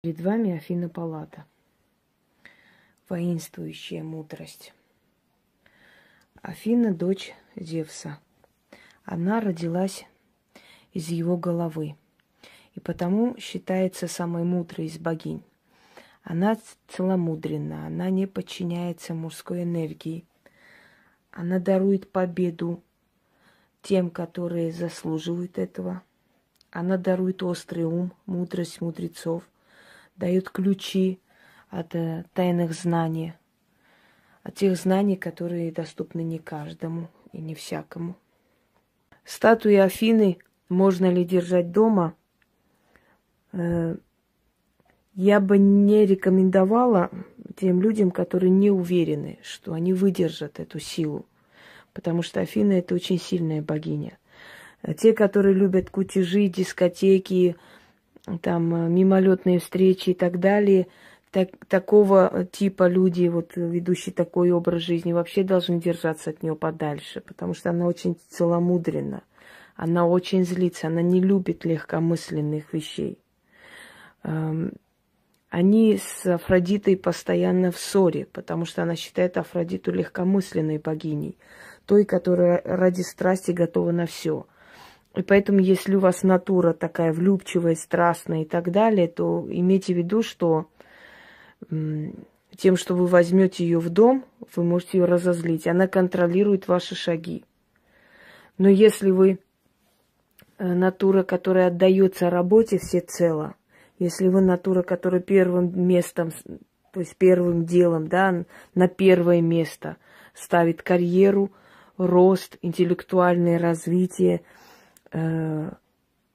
Перед вами Афина Палата, воинствующая мудрость. Афина – дочь Зевса. Она родилась из его головы и потому считается самой мудрой из богинь. Она целомудренна, она не подчиняется мужской энергии. Она дарует победу тем, которые заслуживают этого. Она дарует острый ум, мудрость мудрецов – дают ключи от э, тайных знаний, от тех знаний, которые доступны не каждому и не всякому. Статуи Афины можно ли держать дома? Э, я бы не рекомендовала тем людям, которые не уверены, что они выдержат эту силу, потому что Афина – это очень сильная богиня. Э, те, которые любят кутежи, дискотеки, там э, мимолетные встречи и так далее. Так, такого типа люди, вот ведущие такой образ жизни, вообще должны держаться от нее подальше, потому что она очень целомудрена, она очень злится, она не любит легкомысленных вещей. Эм, они с Афродитой постоянно в ссоре, потому что она считает Афродиту легкомысленной богиней, той, которая ради страсти готова на все – и поэтому, если у вас натура такая влюбчивая, страстная и так далее, то имейте в виду, что тем, что вы возьмете ее в дом, вы можете ее разозлить. Она контролирует ваши шаги. Но если вы э, натура, которая отдается работе всецело, если вы натура, которая первым местом, то есть первым делом, да, на первое место ставит карьеру, рост, интеллектуальное развитие – Э,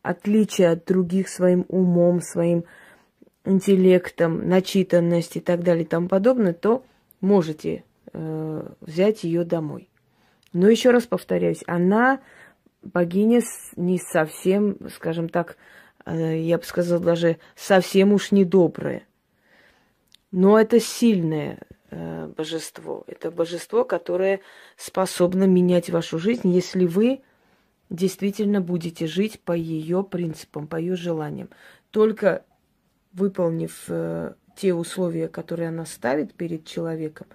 отличие от других своим умом, своим интеллектом, начитанность и так далее и тому подобное, то можете э, взять ее домой. Но еще раз повторяюсь, она богиня не совсем, скажем так, э, я бы сказала даже совсем уж недобрая. Но это сильное э, божество. Это божество, которое способно менять вашу жизнь, если вы действительно будете жить по ее принципам, по ее желаниям. Только выполнив э, те условия, которые она ставит перед человеком,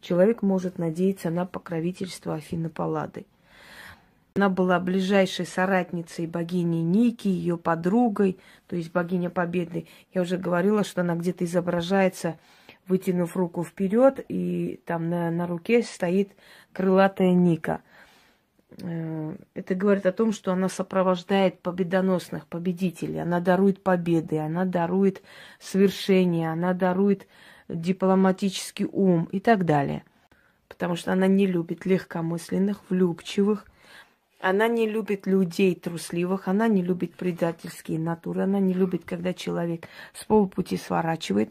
человек может надеяться на покровительство Афины Паллады. Она была ближайшей соратницей богини Ники, ее подругой, то есть богиня Победы. Я уже говорила, что она где-то изображается, вытянув руку вперед, и там на, на руке стоит крылатая Ника – Э, это говорит о том, что она сопровождает победоносных, победителей, она дарует победы, она дарует свершения, она дарует дипломатический ум и так далее. Потому что она не любит легкомысленных, влюбчивых, она не любит людей трусливых, она не любит предательские натуры, она не любит, когда человек с полпути сворачивает,